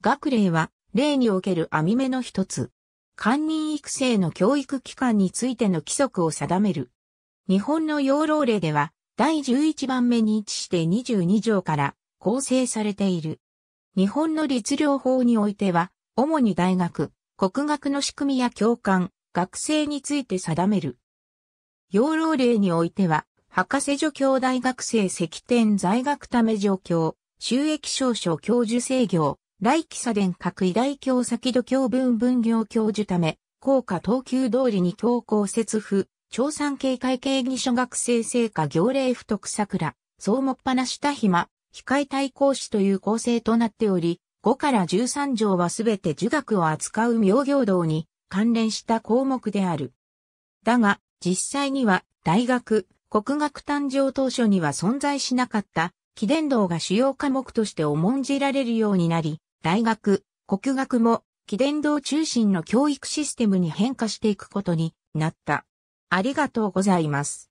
学齢は、例における網目の一つ。官人育成の教育機関についての規則を定める。日本の養老例では、第11番目に位置して22条から構成されている。日本の律令法においては、主に大学、国学の仕組みや教官、学生について定める。養老例においては、博士助教大学生石典在学ため助教、収益証書教授制業、来期佐伝各医大教先度教文分業教授ため、高果等級通りに教皇説府、長産警戒経議所学生成果行令不徳桜、総もっぱなした暇、非解対抗史という構成となっており、5から13条はすべて儒学を扱う妙行道に関連した項目である。だが、実際には大学、国学誕生当初には存在しなかった、起伝道が主要科目として重んじられるようになり、大学、国学も、起伝堂中心の教育システムに変化していくことになった。ありがとうございます。